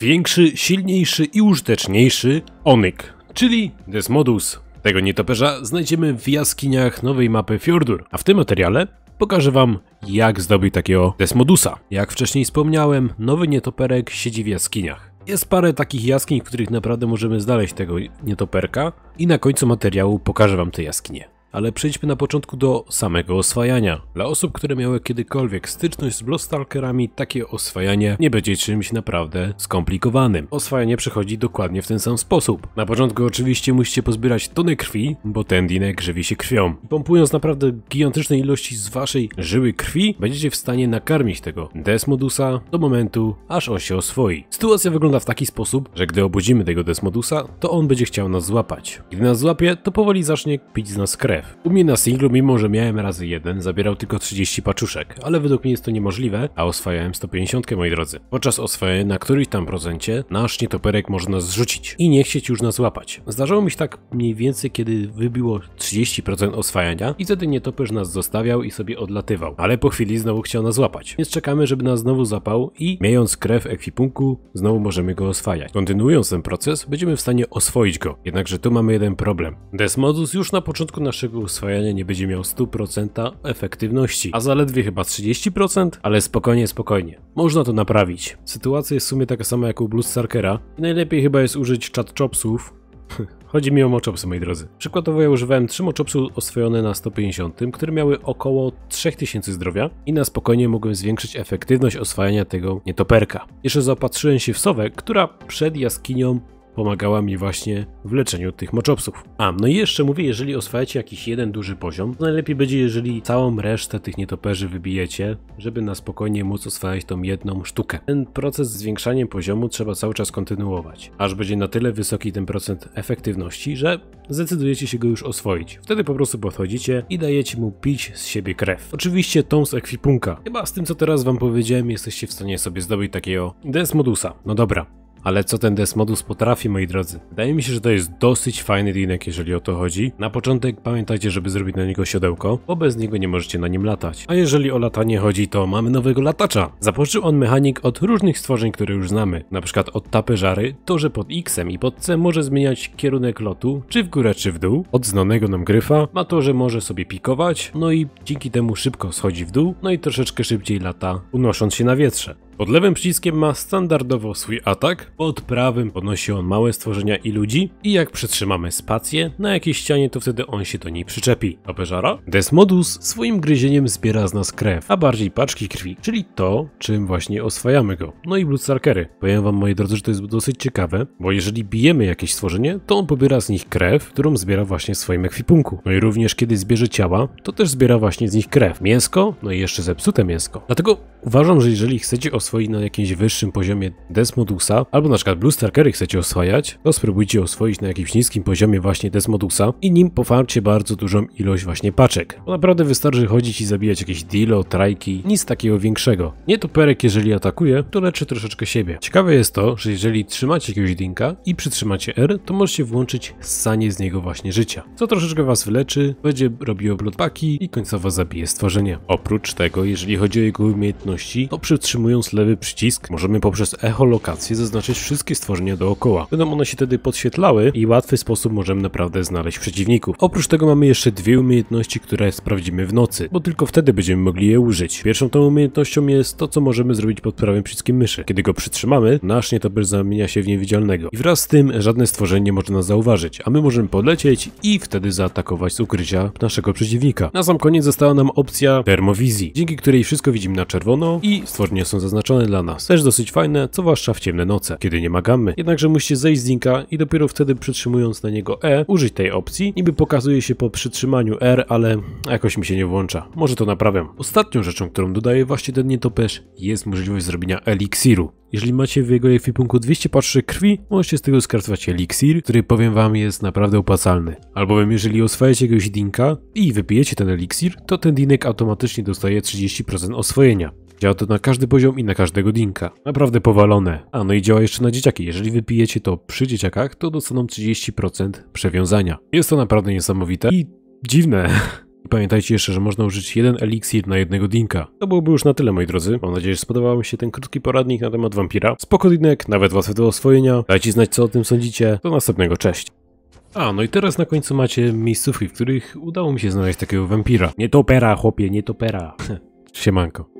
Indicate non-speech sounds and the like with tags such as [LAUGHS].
Większy, silniejszy i użyteczniejszy Onyk, czyli Desmodus. Tego nietoperza znajdziemy w jaskiniach nowej mapy Fjordur, a w tym materiale pokażę wam jak zdobyć takiego Desmodusa. Jak wcześniej wspomniałem, nowy nietoperek siedzi w jaskiniach. Jest parę takich jaskiń, w których naprawdę możemy znaleźć tego nietoperka i na końcu materiału pokażę wam te jaskinie ale przejdźmy na początku do samego oswajania. Dla osób, które miały kiedykolwiek styczność z Bloodstalkerami, takie oswajanie nie będzie czymś naprawdę skomplikowanym. Oswajanie przechodzi dokładnie w ten sam sposób. Na początku oczywiście musicie pozbierać tonę krwi, bo ten dinek żywi się krwią. Pompując naprawdę gigantyczne ilości z waszej żyły krwi, będziecie w stanie nakarmić tego Desmodusa do momentu, aż on się oswoi. Sytuacja wygląda w taki sposób, że gdy obudzimy tego Desmodusa, to on będzie chciał nas złapać. Gdy nas złapie, to powoli zacznie pić z nas krew. U mnie na singlu, mimo że miałem razy jeden, zabierał tylko 30 paczuszek, ale według mnie jest to niemożliwe, a oswajałem 150, moi drodzy. Podczas oswajania na któryś tam procencie nasz nietoperek może nas zrzucić i nie chcieć już nas złapać. Zdarzało mi się tak mniej więcej, kiedy wybiło 30% oswajania i wtedy nietoperz nas zostawiał i sobie odlatywał, ale po chwili znowu chciał nas złapać, więc czekamy, żeby nas znowu zapał i miejąc krew ekwipunku, znowu możemy go oswajać. Kontynuując ten proces, będziemy w stanie oswoić go, jednakże tu mamy jeden problem. Desmodus już na początku naszego którego uswajanie nie będzie miał 100% efektywności, a zaledwie chyba 30%, ale spokojnie, spokojnie. Można to naprawić. Sytuacja jest w sumie taka sama jak u Bluestarkera i najlepiej chyba jest użyć chat [LAUGHS] Chodzi mi o moczopsy, moi drodzy. Przykładowo ja używałem 3 moczopsy oswojone na 150, które miały około 3000 zdrowia i na spokojnie mogłem zwiększyć efektywność oswajania tego nietoperka. Jeszcze zaopatrzyłem się w sowę, która przed jaskinią pomagała mi właśnie w leczeniu tych moczopsów. A, no i jeszcze mówię, jeżeli oswajacie jakiś jeden duży poziom, to najlepiej będzie, jeżeli całą resztę tych nietoperzy wybijecie, żeby na spokojnie móc oswajać tą jedną sztukę. Ten proces zwiększania poziomu trzeba cały czas kontynuować, aż będzie na tyle wysoki ten procent efektywności, że zdecydujecie się go już oswoić. Wtedy po prostu podchodzicie i dajecie mu pić z siebie krew. Oczywiście tą z ekwipunka. Chyba z tym, co teraz wam powiedziałem, jesteście w stanie sobie zdobyć takiego Desmodusa. No dobra, ale co ten Desmodus potrafi, moi drodzy? Wydaje mi się, że to jest dosyć fajny linek, jeżeli o to chodzi. Na początek pamiętajcie, żeby zrobić na niego siodełko, bo bez niego nie możecie na nim latać. A jeżeli o latanie chodzi, to mamy nowego latacza. Zapożyczył on mechanik od różnych stworzeń, które już znamy, na przykład od tapyżary, to że pod X-em i pod C może zmieniać kierunek lotu, czy w górę, czy w dół. Od znanego nam gryfa ma to, że może sobie pikować, no i dzięki temu szybko schodzi w dół, no i troszeczkę szybciej lata, unosząc się na wietrze. Pod lewym przyciskiem ma standardowo swój atak, pod prawym podnosi on małe stworzenia i ludzi i jak przetrzymamy spację na jakiejś ścianie to wtedy on się do niej przyczepi. A Peżara? Desmodus swoim gryzieniem zbiera z nas krew, a bardziej paczki krwi, czyli to, czym właśnie oswajamy go. No i Bloodstalkery. Powiem wam moi drodzy, że to jest dosyć ciekawe, bo jeżeli bijemy jakieś stworzenie, to on pobiera z nich krew, którą zbiera właśnie w swoim ekwipunku. No i również kiedy zbierze ciała, to też zbiera właśnie z nich krew. Mięsko, no i jeszcze zepsute mięsko. Dlatego uważam, że jeżeli chcecie oswoić oswoić na jakimś wyższym poziomie Desmodusa, albo na przykład Blue Starkery chcecie oswajać, to spróbujcie oswoić na jakimś niskim poziomie właśnie Desmodusa i nim pofarcie bardzo dużą ilość właśnie paczek. Bo naprawdę wystarczy chodzić i zabijać jakieś dealo, trajki, nic takiego większego. Nie to perek, jeżeli atakuje, to leczy troszeczkę siebie. Ciekawe jest to, że jeżeli trzymacie jakiegoś dinka i przytrzymacie R, to możecie włączyć sanie z niego właśnie życia, co troszeczkę was wyleczy, będzie robiło bloodbacki i końcowo zabije stworzenie. Oprócz tego, jeżeli chodzi o jego umiejętności, to przytrzymując lewy przycisk możemy poprzez echolokację zaznaczyć wszystkie stworzenia dookoła. Będą one się wtedy podświetlały i w łatwy sposób możemy naprawdę znaleźć przeciwników. Oprócz tego mamy jeszcze dwie umiejętności, które sprawdzimy w nocy, bo tylko wtedy będziemy mogli je użyć. Pierwszą tą umiejętnością jest to, co możemy zrobić pod prawym przyciskiem myszy. Kiedy go przytrzymamy, nasz nietoper zamienia się w niewidzialnego i wraz z tym żadne stworzenie nie można zauważyć, a my możemy podlecieć i wtedy zaatakować z ukrycia naszego przeciwnika. Na sam koniec została nam opcja termowizji, dzięki której wszystko widzimy na czerwono i stworzenia są zaznaczone przeznaczone dla nas. Też dosyć fajne, co zwłaszcza w ciemne noce, kiedy nie magamy. Jednakże musicie zejść z linka i dopiero wtedy przytrzymując na niego E, użyć tej opcji. Niby pokazuje się po przytrzymaniu R, ale jakoś mi się nie włącza. Może to naprawiam. Ostatnią rzeczą, którą dodaję właśnie ten nietoperz jest możliwość zrobienia eliksiru. Jeżeli macie w jego ekwipunku 200 patrzy krwi, możecie z tego skartować eliksir, który powiem wam jest naprawdę opłacalny. Albowiem jeżeli oswajacie jakiegoś dinka i wypijecie ten eliksir, to ten dinek automatycznie dostaje 30% oswojenia. Działa to na każdy poziom i na każdego dinka. Naprawdę powalone. A no i działa jeszcze na dzieciaki. Jeżeli wypijecie to przy dzieciakach, to dostaną 30% przewiązania. Jest to naprawdę niesamowite i dziwne. [LAUGHS] Pamiętajcie jeszcze, że można użyć jeden eliksir na jednego dinka. To byłoby już na tyle, moi drodzy. Mam nadzieję, że spodobał mi się ten krótki poradnik na temat wampira. Spokojnek, nawet łatwe do oswojenia. Dajcie znać, co o tym sądzicie. Do następnego, cześć. A, no i teraz na końcu macie miejscówki, w których udało mi się znaleźć takiego wampira. Nie topera, chłopie, nie topera. [LAUGHS] Siemanko.